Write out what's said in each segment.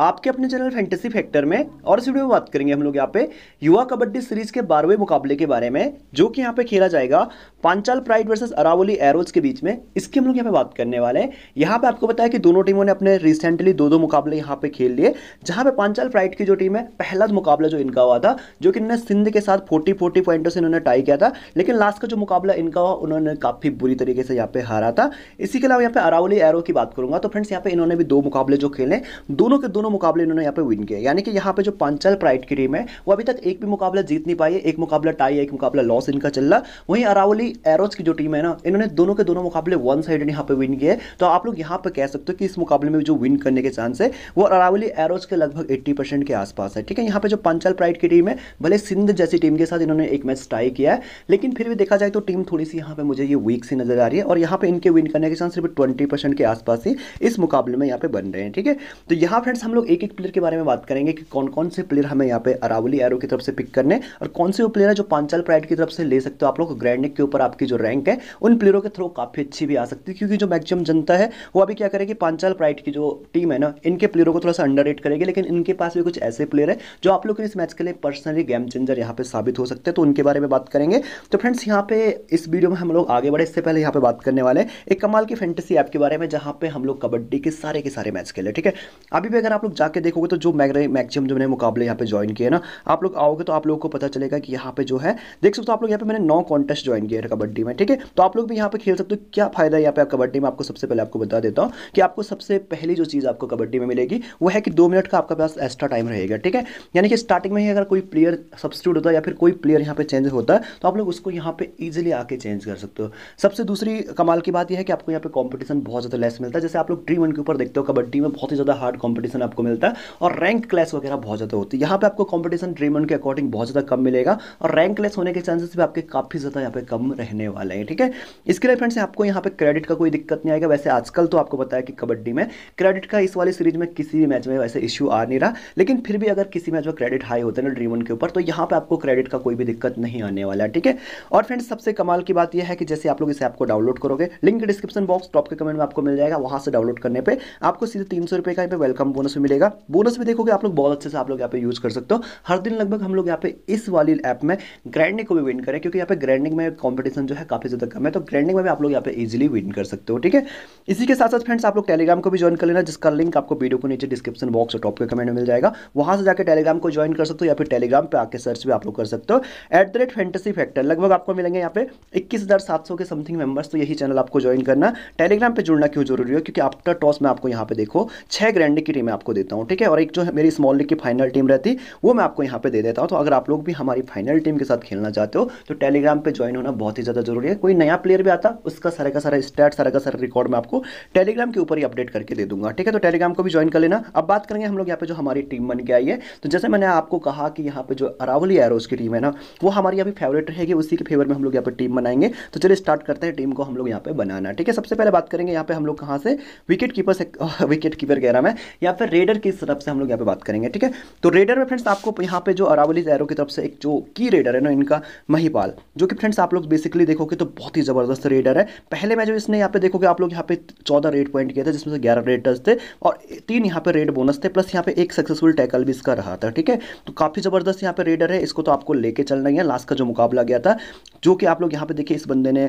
आपके अपने channel fantasy factor में और इस वीडियो में बात करेंगे हम लोग यहाँ पे युवा कबड्डी सीरीज के बारहवें मुकाबले के बारे में जो कि यहाँ पे खेला जाएगा Panchal pride versus Aravalli arrows के बीच में इसकी हम लोग यहाँ पे बात करने वाले हैं यहाँ पे आपको बताया कि दोनों टीमों ने अपने रिसेंटली दो दो मुकाबले यहाँ पे खेल लिए जहाँ पे पांचाल प्राइड की जो टीम है पहला मुकाबला जो इनका हुआ था जो कि इन्होंने सिंध के साथ फोर्टी फोर्टी पॉइंटों से इन्होंने टाई किया था लेकिन लास्ट का जो मुकाबला इनका हुआ उन्होंने काफ़ी बुरी तरीके से यहाँ पे हारा था इसी के अलावा यहाँ पे अरावली एरो की बात करूंगा तो फ्रेंड्स यहाँ पे इन्होंने भी दो मुकाबले जो खेले दोनों के दोनों दोनों मुकाबले इन्होंने यहाँ पे विन किया यानी कि यहाँ पे जो पांचाल प्राइड की टीम है वो अभी तक एक भी मुकाबला जीत नहीं पाई है एक मुकाबला टाई है एक मुकाबला लॉस इनका चल रहा वहीं अरावली एरोज की जो टीम है ना इन्होंने दोनों के दोनों मुकाबले वन साइड यहाँ पे विन किए तो आप लोग यहाँ पर कह सकते हो कि इस मुकाबले में जो विन करने के चांस है वो अरावली एरोज के लगभग एट्टी के आसपास है ठीक है यहाँ पर जो पंचल प्राइड की टीम है भले सिंध जैसी टीम के साथ इन्होंने एक मैच टाई किया है लेकिन फिर भी देखा जाए तो टीम थोड़ी सी यहाँ पर मुझे ये वीक सी नजर आ रही है और यहाँ पर इनके विन करने के चांस सिर्फ ट्वेंटी के आसपास ही इस मुकाबले में यहाँ पे बन रहे हैं ठीक है तो यहाँ फ्रेंड्स हम लोग एक एक प्लेयर के बारे में बात करेंगे कि कौन कौन से प्लेयर हमें यहाँ पे अरावली एरो की तरफ से पिक करने और कौन से वो प्लेयर है जो पांचाल प्राइड की तरफ से ले सकते हो आप लोग नेक के ऊपर आपकी जो रैंक है उन प्लेयरों के थ्रू काफ़ी अच्छी भी आ सकती है क्योंकि जो मैक्सिमम जनता है वो अभी क्या करेगी पांचाल प्राइड की जो टीम है ना इनके प्लेयरों को थोड़ा सा अंडर रेट करेगी लेकिन इनके पास भी कुछ ऐसे प्लेयर है जो आप लोग इस मैच के लिए पर्सनली गेम चेंजर यहाँ पे साबित हो सकते हैं तो उनके बारे में बात करेंगे तो फ्रेंड्स यहाँ पे इस वीडियो में हम लोग आगे बढ़े इससे पहले यहाँ पे बात करने वाले एक कमाल की फैंटेसी ऐप के बारे में जहाँ पे हम लोग कबड्डी के सारे के सारे मैच खेले ठीक है अभी भी अगर आप लोग जाके देखोगे तो जो मैक्सिमम जो मैंने मुकाबले यहाँ पे ज्वाइन किए ना आप लोग आओगे तो आप लोगों को पता चलेगा कि यहाँ पे जो है देख सकते हो आप लोग यहाँ पे मैंने नौ कॉन्टेस्ट ज्वाइन किया है कबड्डी में ठीक है तो आप लोग भी यहाँ पे खेल सकते हो क्या फायदा है यहाँ पे कबड्डी में आपको सबसे पहले आपको बता देता हूँ कि आपको सबसे पहली जो चीज़ आपको कबड्डी में मिलेगी वो है कि दो मिनट का आपका पास एक्स्ट्रा टाइम रहेगा ठीक है यानी कि स्टार्टिंग में ही अगर कोई प्लेयर सब्सिट्यूट होता है या फिर कोई प्लेयर यहाँ पे चेंज होता है तो आप लोग उसको यहाँ पे ईजिली आके चेंज कर सकते हो सबसे दूसरी कमाल की बात यह है कि आपको यहाँ पे कॉम्पिटिशन बहुत ज़्यादा लेस मिलता है जैसे आप लोग ड्रीम वन के ऊपर देखते हो कबड्डी में बहुत ही ज़्यादा हार्ड कॉम्पिटिशन आप आपको मिलता है और रैंक क्लैश वगैरह बहुत ज़्यादा होती है यहाँ पे आपको कॉम्पिटिशन ड्रीम के अकॉर्डिंग बहुत ज़्यादा कम मिलेगा और रैंक क्लैश होने के चांसेस भी आपके काफ़ी ज़्यादा यहाँ पे कम रहने वाले हैं ठीक है इसके लिए फ्रेंड्स आपको यहाँ पे क्रेडिट का कोई दिक्कत नहीं आएगा वैसे आजकल तो आपको बताया कि कबड्डी में क्रेडिट का इस वाली सीरीज में किसी भी मैच में वैसे इश्यू आ नहीं रहा लेकिन फिर भी अगर किसी मैच में क्रेडिट हाई होता है ना ड्रीम के ऊपर तो यहाँ पे आपको क्रेडिट का कोई भी दिक्कत नहीं आने वाला है ठीक है और फ्रेंड्स सबसे कमाल की बात यह है कि जैसे आप लोग इस ऐप को डाउनलोड करोगे लिंक डिस्क्रिप्शन बॉक्स टॉप के कमेंट में आपको मिल जाएगा वहां से डाउनलोड करने पर आपको सीधे तीन सौ रुपए का वेलकम बोनस मिलेगा बोनस भी देखोगे आप लोग बहुत अच्छे से आप लोग यहाँ पे यूज़ कर सकते हो हर दिन लगभग हम लोग यहाँ पे इस वाली ऐप में ग्रैंडिंग को भी विन करें क्योंकि यहाँ पे ग्रैंडिंग में कॉम्पिटिशन जो है काफ़ी ज़्यादा कम है तो ग्रैंडिंग में भी आप लोग यहाँ पे इजिली विन कर सकते हो ठीक है इसी के साथ साथ फ्रेंड्स आप लोग टेलीग्राम को भी ज्वाइन कर लेना जिसका लिंक आपको वीडियो को नीचे डिस्क्रिप्शन बॉक्स और टॉप के कमेंट में मिल जाएगा वहां से जाकर टेलीग्राम को ज्वाइन कर सकते हो या फिर टेलीग्राम पर आके सर्च भी आप लोग कर सकते हो at the rate fantasy factor लगभग आपको मिलेंगे यहाँ पे इक्कीस के समथिंग मेंबर्स तो यही चैनल आपको ज्वाइन करना टेलीग्राम पर जुड़ना क्यों जरूरी हो क्योंकि आफ्टर टॉस में आपको यहाँ पे देखो छह ग्रैंडिंग की टीम आपको देता हूँ ठीक है और एक जो मेरी स्मॉल लीग की फाइनल टीम रहती है वो मैं आपको यहाँ पे दे देता हूँ तो अगर आप लोग भी हमारी फाइनल टीम के साथ खेलना चाहते हो तो टेलीग्राम पर ज्वाइन होना बहुत ही ज़्यादा जरूरी है कोई नया प्लेयर भी आता उसका सारे का सारा स्टैट सारा का सारा रिकॉर्ड मैं आपको टेलीग्राम के ऊपर ही अपडेट करके दे दूंगा ठीक है तो टेलीग्राम को भी ज्वाइन कर लेना अब बात करेंगे हम लोग यहाँ पे जो हमारी टीम बन के आई है तो जैसे मैंने आपको कहा कि यहाँ पर जो अरावली एरोज की टीम है ना वो हमारी अभी फेवरेट रहेगी उसी के फेवर में हम लोग यहाँ पर टीम बनाएंगे तो चलिए स्टार्ट करते हैं टीम को हम लोग यहाँ पर बनाना ठीक है सबसे पहले बात करेंगे यहाँ पर हम लोग कहाँ से विकेट कीपर से विकेट कीपर कह रहा मैं यहाँ पे रेडर की तरफ से हम लोग यहाँ पे बात करेंगे ठीक है तो रेडर में फ्रेंड्स आपको यहाँ पे जो अरावली एरो की तरफ से एक जो की रेडर है ना इनका महिपाल जो कि फ्रेंड्स आप लोग बेसिकली देखोगे तो बहुत ही ज़बरदस्त रेडर है पहले मैं जो इसने यहाँ पे देखोगे आप लोग यहाँ पे चौदह रेड पॉइंट किया था जिसमें से ग्यारह रेडर्स थे और तीन यहाँ पे रेड बोनस थे प्लस यहाँ पे एक सक्सेसफुल टैकल भी इसका रहा था ठीक है तो काफ़ी ज़बरदस्त यहाँ पे रेडर है इसको तो आपको लेके चलना ही है लास्ट का जो मुकाबला गया था जो कि आप लोग यहाँ पे देखिए इस बंदे ने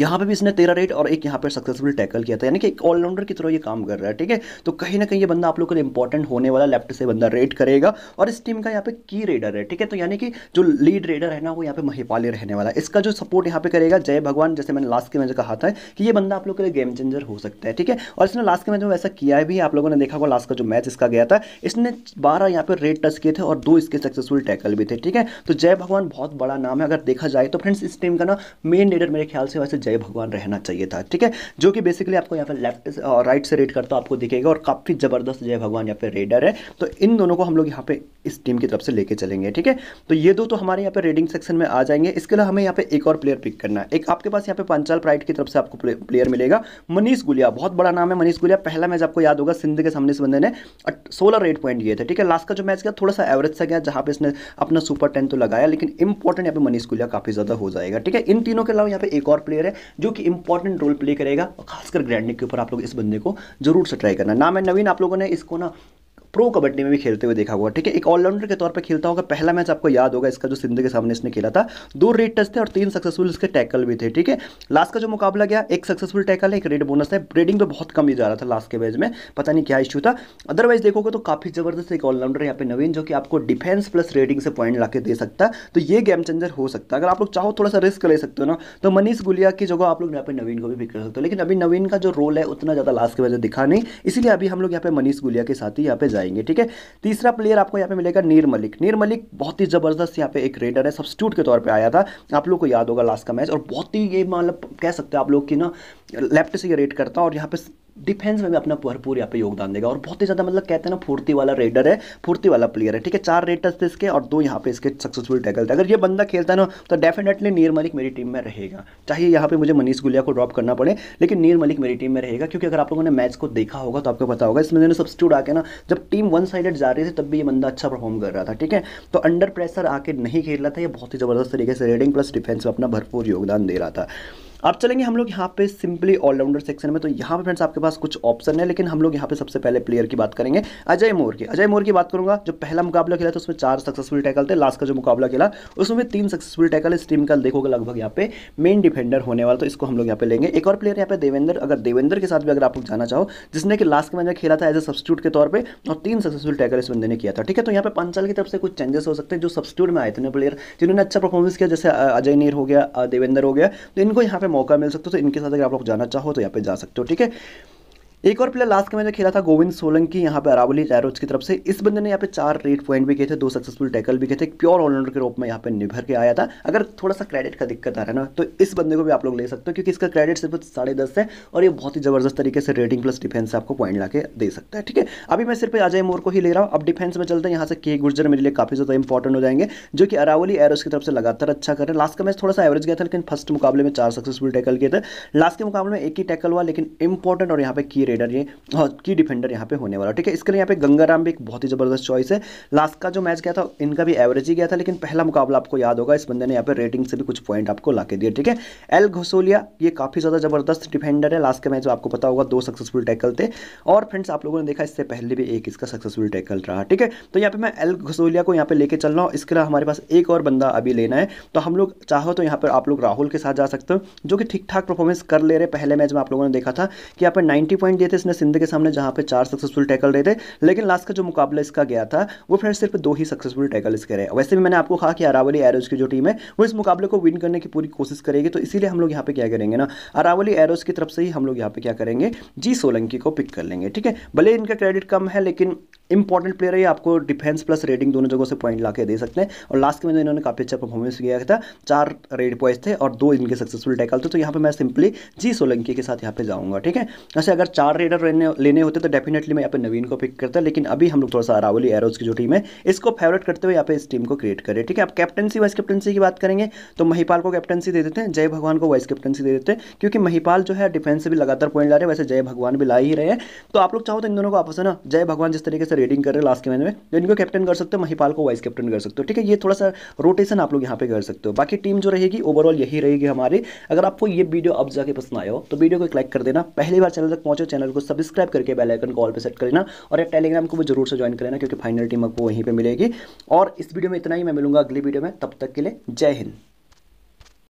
यहाँ पे भी इसने तेरह रेट और एक यहाँ पे सक्सेसफुल टैकल किया था यानी कि एक ऑलराउंडर की तरह ये काम कर रहा है ठीक है तो कहीं ना कहीं ये बंदा आप लोगों के लिए इंपॉर्टेंट होने वाला लेफ्ट से बंदा रेड करेगा और इस टीम का यहाँ पे की रेडर है ठीक है तो यानी कि जो लीड रेडर है ना वो यहाँ पे महिपाली रहने वाला है इसका जो सपोर्ट यहाँ पे करेगा जय भगवान जैसे मैंने लास्ट के मैच कहा था कि ये बंदा आप लोग के लिए गेम चेंजर हो सकता है ठीक है और इसने लास्ट के मैच में वैसा किया भी आप लोगों ने देखा होगा लास्ट का जो मैच इसका गया था इसने बारह यहाँ पे रेड टच किए थे और दो इसके सक्सेसफुल टैकल भी थे ठीक है तो जय भगवान बहुत बड़ा नाम है अगर देखा जाए तो फ्रेंड्स इस टीम का ना मेन रेडर मेरे ख्याल से से जय भगवान रहना चाहिए था ठीक है जो कि बेसिकली आपको यहाँ पर लेफ्ट और राइट से रेड करता हूँ आपको दिखेगा और काफ़ी ज़बरदस्त जय भगवान यहाँ पे रेडर है तो इन दोनों को हम लोग यहाँ पे इस टीम की तरफ से लेके चलेंगे ठीक है तो ये दो तो हमारे यहाँ पे रेडिंग सेक्शन में आ जाएंगे इसके अलावा हमें यहाँ पे एक और प्लेयर पिक करना है एक आपके पास यहाँ पे पंचाल प्राइट की तरफ से आपको प्लेयर मिलेगा मनीष गुलिया बहुत बड़ा नाम है मनीष गुलिया पहला मैच आपको याद होगा सिंध के सामने इस बंदे ने सोलह रेड पॉइंट दिए थे ठीक है लास्ट का जो मैच गया थोड़ा सा एवरेज सा गया जहाँ पे इसने अपना सुपर टेन तो लगाया लेकिन इंपॉर्टेंट यहाँ पे मनीष गुलिया काफ़ी ज़्यादा हो जाएगा ठीक है इन तीनों के अलावा यहाँ पे एक और प्लेयर प्लेयर है जो कि इंपॉर्टेंट रोल प्ले करेगा और खासकर ग्रैंडनिक के ऊपर आप लोग इस बंदे को जरूर से ट्राई करना नाम है नवीन आप लोगों ने इसको ना प्रो कबड्डी में भी खेलते हुए देखा होगा ठीक है एक ऑलराउंडर के तौर पर खेलता होगा पहला मैच आपको याद होगा इसका जो सिंध के सामने इसने खेला था दो रेड टच थे और तीन सक्सेसफुल इसके टैकल भी थे ठीक है लास्ट का जो मुकाबला गया एक सक्सेसफुल टैकल है एक रेड बोनस है रेडिंग पर बहुत कम ही जा रहा था लास्ट के मैच में पता नहीं क्या इश्यू था अदरवाइज देखोगे तो काफी जबरदस्त एक ऑलराउंडर यहाँ पे नवीन जो कि आपको डिफेंस प्लस रेडिंग से पॉइंट ला दे सकता तो ये गेम चेंजर हो सकता है अगर आप लोग चाहो थोड़ा सा रिस्क ले सकते हो ना तो मनीष गुलिया की जगह आप लोग यहाँ पे नवीन को भी पिक कर सकते हो लेकिन अभी नवीन का जो रोल है उतना ज़्यादा लास्ट के वजह दिखा नहीं इसलिए अभी हम लोग यहाँ पे मनीष गुलिया के साथ ही यहाँ पे जाए जाएंगे ठीक है तीसरा प्लेयर आपको यहाँ पे मिलेगा नीर मलिक नीर मलिक बहुत ही ज़बरदस्त यहाँ पे एक रेडर है सब्सिट्यूट के तौर पर आया था आप लोग को याद होगा लास्ट का मैच और बहुत ही ये मतलब कह सकते हैं आप लोग की ना लेफ्ट से ये रेड करता और यहाँ पे डिफेंस में भी अपना भरपूर यहाँ पे योगदान देगा और बहुत ही ज़्यादा मतलब कहते हैं ना फुर्ती वाला रेडर है फुर्ती वाला प्लेयर है ठीक है चार रेटर्स थे इसके और दो यहाँ पे इसके सक्सेसफुल टैकल थे अगर ये बंदा खेलता है ना तो डेफिनेटली नीर मलिक मेरी टीम में रहेगा चाहिए यहाँ पे मुझे मनीष गुलिया को ड्रॉप करना पड़े लेकिन नीर मलिक मेरी टीम में रहेगा क्योंकि अगर आप लोगों ने मैच को देखा होगा तो आपको पता होगा इसमें मैंने सब्सिट्यूट आके ना जब टीम वन साइडेड जा रही थी तब भी ये बंदा अच्छा परफॉर्म कर रहा था ठीक है तो अंडर प्रेशर आके नहीं खेल रहा था ये बहुत ही ज़बरदस्त तरीके से रेडिंग प्लस डिफेंस में अपना भरपूर योगदान दे रहा था अब चलेंगे हम लोग यहाँ पे सिंपली ऑलराउंडर सेक्शन में तो यहाँ पे फ्रेंड्स आपके पास कुछ ऑप्शन है लेकिन हम लोग यहाँ पे सबसे पहले प्लेयर की बात करेंगे अजय मोर की अजय मोर की बात करूंगा जो पहला मुकाबला खेला था उसमें चार सक्सेसफुल टैकल थे लास्ट का जो मुकाबला खेला उसमें भी तीन सक्सेसफुल टैकल इस टीम का देखोगे लगभग यहाँ पे मेन डिफेंडर होने वाला तो इसको हम लोग यहाँ पे लेंगे एक और प्लेयर यहाँ पे देवेंद्र अगर देवेंद्र के साथ भी अगर आप लोग जाना चाहो जिसने कि लास्ट के मैच में खेला था एज ए सब्सिट्यूट के तौर पर और तीन सक्सेसफुल टैकल इस बंदे ने किया था ठीक है तो यहाँ पे पंचल की तरफ से कुछ चेंजेस हो सकते हैं जो सब्सिट्यूट में आए थे प्लेयर जिन्होंने अच्छा परफॉर्मेंस किया जैसे अजय नीर हो गया देवेंद्र हो गया तो इनको यहाँ पे मौका मिल सकता है तो इनके साथ अगर आप लोग जाना चाहो तो यहाँ पे जा सकते हो ठीक है एक और प्लेयर लास्ट के मैच में खेला था गोविंद सोलंकी यहाँ पे अरावली जायरोज की तरफ से इस बंदे ने यहाँ पे चार रेड पॉइंट भी किए थे दो सक्सेसफुल टैकल भी किए थे प्योर ऑलराउंडर के रूप में यहाँ पे निभर के आया था अगर थोड़ा सा क्रेडिट का दिक्कत आ रहा है ना तो इस बंदे को भी आप लोग ले सकते हो क्योंकि इसका क्रेडिट सिर्फ साढ़े दस है और ये बहुत ही जबरदस्त तरीके से रेटिंग प्लस डिफेंस आपको पॉइंट ला दे सकता है ठीक है अभी मैं सिर्फ अजय मोर को ही ले रहा हूँ अब डिफेंस में चलते हैं यहाँ से के गुर्जर मेरे लिए काफी ज्यादा इंपॉर्टेंट हो जाएंगे जो कि अरावली एरोज की तरफ से लगातार अच्छा कर रहे हैं लास्ट का मैच थोड़ा सा एवरेज गया था लेकिन फर्स्ट मुकाबले में चार सक्सेसफुल टैकल किए थे लास्ट के मुकाबले में एक ही टैकल हुआ लेकिन इंपॉर्टेंट और यहाँ पे की ट्रेडर ये की डिफेंडर यहाँ पे होने वाला ठीक है इसके लिए यहाँ पे गंगाराम भी एक बहुत ही ज़बरदस्त चॉइस है लास्ट का जो मैच गया था इनका भी एवरेज ही गया था लेकिन पहला मुकाबला आपको याद होगा इस बंदे ने यहाँ पे रेटिंग से भी कुछ पॉइंट आपको ला के दिए ठीक है एल घोसोलिया ये काफ़ी ज़्यादा ज़बरदस्त डिफेंडर है लास्ट का मैच आपको पता होगा दो सक्सेसफुल टैकल थे और फ्रेंड्स आप लोगों ने देखा इससे पहले भी एक इसका सक्सेसफुल टैकल रहा ठीक है तो यहाँ पे मैं एल घसोलिया को यहाँ पे लेके चल रहा हूँ इसके लिए हमारे पास एक और बंदा अभी लेना है तो हम लोग चाहो तो यहाँ पर आप लोग राहुल के साथ जा सकते हो जो कि ठीक ठाक परफॉर्मेंस कर ले रहे पहले मैच में आप लोगों ने देखा था कि यहाँ पर नाइन्टी पॉइंट दिए थे इसने सिंध के सामने जहां पे चार सक्सेसफुल टैकल रहे थे लेकिन लास्ट का जो मुकाबला इसका गया था वो फ्रेंड सिर्फ दो ही सक्सेसफुल टैकल इसके रहे वैसे भी मैंने आपको कहा कि अरावली एरोज की जो टीम है वो इस मुकाबले को विन करने की पूरी कोशिश करेगी तो इसीलिए हम लोग यहाँ पे क्या करेंगे ना अरावली एरोज की तरफ से ही हम लोग यहाँ पे क्या करेंगे जी सोलंकी को पिक कर लेंगे ठीक है भले इनका क्रेडिट कम है लेकिन इंपॉर्टेंट प्लेयर है आपको डिफेंस प्लस रेडिंग दोनों जगहों से पॉइंट ला दे सकते हैं और लास्ट में तो इन्होंने काफ़ी अच्छा परफॉर्मेंस किया था चार रेड पॉइंट थे और दो इनके सक्सेसफुल टैकल थे तो यहाँ पर मैं सिंपली जी सोलंकी के साथ यहाँ पे जाऊँगा ठीक है ऐसे अगर चार चार रेडर लेने होते तो डेफिनेटली मैं यहाँ पे नवीन को पिक करता लेकिन अभी हम लोग थोड़ा सा अरावली एरोज की जो टीम है इसको फेवरेट करते हुए यहाँ पे इस टीम को क्रिएट करें ठीक है अब कैप्टनसी वाइस कैप्टनसी की बात करेंगे तो महिपाल को कैप्टनसी दे देते हैं जय भगवान को वाइस कैप्टनसी दे देते हैं क्योंकि महिपाल जो है डिफेंस से भी लगातार पॉइंट ला रहे वैसे जय भगवान भी ला ही रहे हैं तो आप लोग चाहो तो इन दोनों को आपस है ना जय भगवान जिस तरीके से रेडिंग कर रहे हैं लास्ट के महीने में तो इनको कैप्टन कर सकते हो महिपाल को वाइस कैप्टन कर सकते हो ठीक है ये थोड़ा सा रोटेशन आप लोग यहाँ पे कर सकते हो बाकी टीम जो रहेगी ओवरऑल यही रहेगी हमारी अगर आपको ये वीडियो अब जाके पसंद आया हो तो वीडियो को लाइक कर देना पहली बार चैनल तक पहुंचे चैनल को सब्सक्राइब करके बेल आइकन कॉल पर सेट कर लेना और एक टेलीग्राम को भी जरूर से ज्वाइन कर लेना क्योंकि फाइनल टीम आपको वहीं पर मिलेगी और इस वीडियो में इतना ही मैं मिलूंगा अगली वीडियो में तब तक के लिए जय हिंद